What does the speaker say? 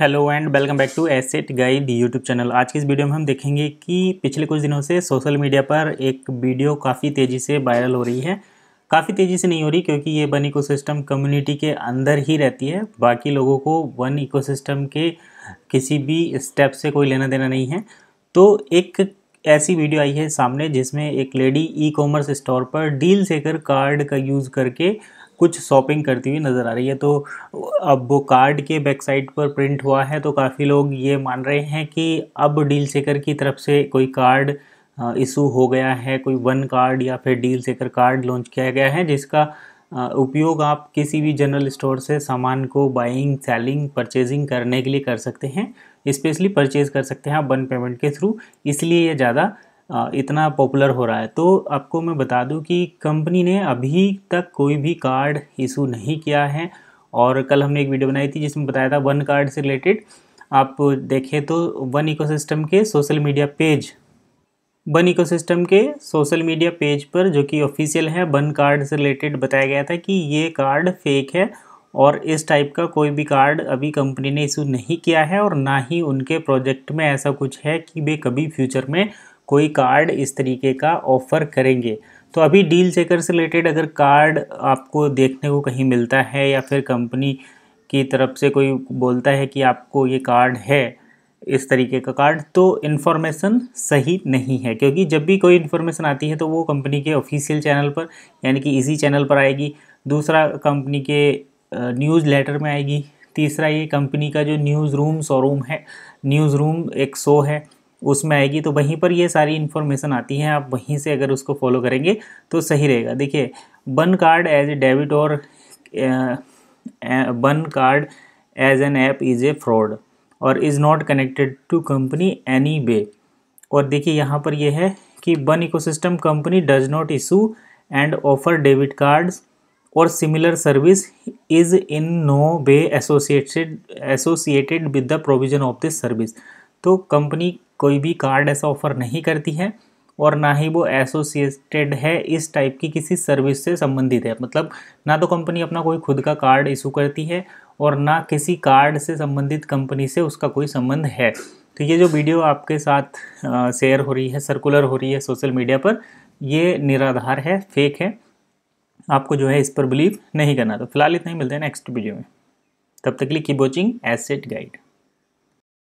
hello and welcome back to asset guide YouTube channel आज की इस वीडियो में हम देखेंगे कि पिछले कुछ दिनों से सोशल मीडिया पर एक वीडियो काफ़ी तेज़ी से वायरल हो रही है काफ़ी तेज़ी से नहीं हो रही क्योंकि ये वन इकोसिस्टम कम्युनिटी के अंदर ही रहती है बाकी लोगों को वन इकोसिस्टम के किसी भी स्टेप से कोई लेना देना नहीं है तो एक ऐसी वीडियो आई है सामने जिसमें एक लेडी ई कॉमर्स स्टोर पर डील सेकर कार्ड का यूज़ करके कुछ शॉपिंग करती हुई नज़र आ रही है तो अब वो कार्ड के बैक साइड पर प्रिंट हुआ है तो काफ़ी लोग ये मान रहे हैं कि अब डील सेकर की तरफ से कोई कार्ड इशू हो गया है कोई वन कार्ड या फिर डील सेकर कार्ड लॉन्च किया गया है जिसका उपयोग आप किसी भी जनरल स्टोर से सामान को बाइंग सेलिंग परचेजिंग करने के लिए कर सकते हैं स्पेशली परचेज़ कर सकते हैं आप वन पेमेंट के थ्रू इसलिए ये ज़्यादा इतना पॉपुलर हो रहा है तो आपको मैं बता दूं कि कंपनी ने अभी तक कोई भी कार्ड इशू नहीं किया है और कल हमने एक वीडियो बनाई थी जिसमें बताया था वन कार्ड से रिलेटेड आप देखें तो वन इकोसिस्टम के social media page One Ecosystem के सोशल मीडिया पेज पर जो कि ऑफिशियल है वन कार्ड से रिलेटेड बताया गया था कि ये कार्ड फेक है और इस टाइप का कोई भी कार्ड अभी कंपनी ने इशू नहीं किया है और ना ही उनके प्रोजेक्ट में ऐसा कुछ है कि वे कभी फ्यूचर में कोई कार्ड इस तरीके का ऑफ़र करेंगे तो अभी डील चेकर से रिलेटेड अगर कार्ड आपको देखने को कहीं मिलता है या फिर कंपनी की तरफ से कोई बोलता है कि आपको ये कार्ड है इस तरीके का कार्ड तो इन्फॉर्मेशन सही नहीं है क्योंकि जब भी कोई इन्फॉर्मेशन आती है तो वो कंपनी के ऑफिशियल चैनल पर यानी कि इसी चैनल पर आएगी दूसरा कंपनी के न्यूज़ लेटर में आएगी तीसरा ये कंपनी का जो न्यूज़ रूम शोरूम है न्यूज़ रूम एक शो है उसमें आएगी तो वहीं पर ये सारी इन्फॉर्मेशन आती है आप वहीं से अगर उसको फॉलो करेंगे तो सही रहेगा देखिए बन कार्ड एज ए डेबिट और One card as an app is a fraud और is not connected to company any way और देखिए यहाँ पर यह है कि One Ecosystem company does not issue and offer debit cards और similar service is in no way associated associated with the provision of this service तो company कोई भी कार्ड ऐसा ऑफर नहीं करती है और ना ही वो एसोसिएटेड है इस टाइप की किसी सर्विस से संबंधित है मतलब ना तो कंपनी अपना कोई खुद का कार्ड इशू करती है और ना किसी कार्ड से संबंधित कंपनी से उसका कोई संबंध है तो ये जो वीडियो आपके साथ शेयर हो रही है सर्कुलर हो रही है सोशल मीडिया पर ये निराधार है फेक है आपको जो है इस पर बिलीव नहीं करना तो फिलहाल इतना ही मिलता है नेक्स्ट वीडियो में तब तक के लिए की वॉचिंग एसेट गाइड